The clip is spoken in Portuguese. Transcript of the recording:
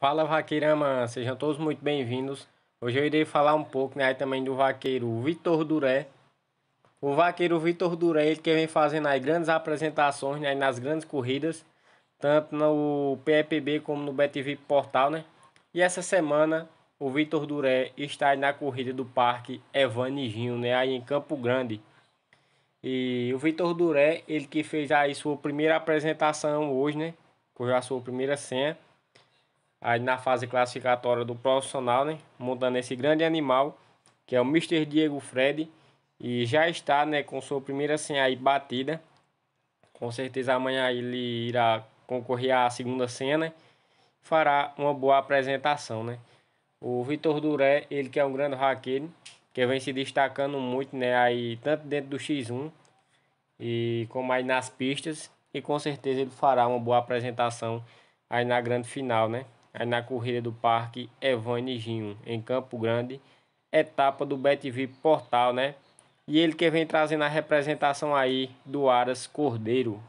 Fala Vaqueirama, sejam todos muito bem-vindos. Hoje eu irei falar um pouco né, também do vaqueiro Vitor Duré. O vaqueiro Vitor Duré, ele que vem fazendo aí grandes apresentações né, nas grandes corridas, tanto no PEPB como no BTV Portal, né? E essa semana o Vitor Duré está na corrida do Parque Evaniginho, né, aí em Campo Grande. E o Vitor Duré, ele que fez aí sua primeira apresentação hoje, né? Correu a sua primeira senha aí na fase classificatória do profissional, né? Montando esse grande animal, que é o Mr. Diego Fred. E já está, né, com sua primeira senha aí batida. Com certeza amanhã ele irá concorrer à segunda cena né? fará uma boa apresentação, né? O Vitor Duré, ele que é um grande raquete, que vem se destacando muito, né, aí tanto dentro do X1 e como aí nas pistas, e com certeza ele fará uma boa apresentação aí na grande final, né? É na corrida do Parque Evane Ginho, em Campo Grande, etapa do Betv Portal, né? E ele que vem trazendo a representação aí do Aras Cordeiro.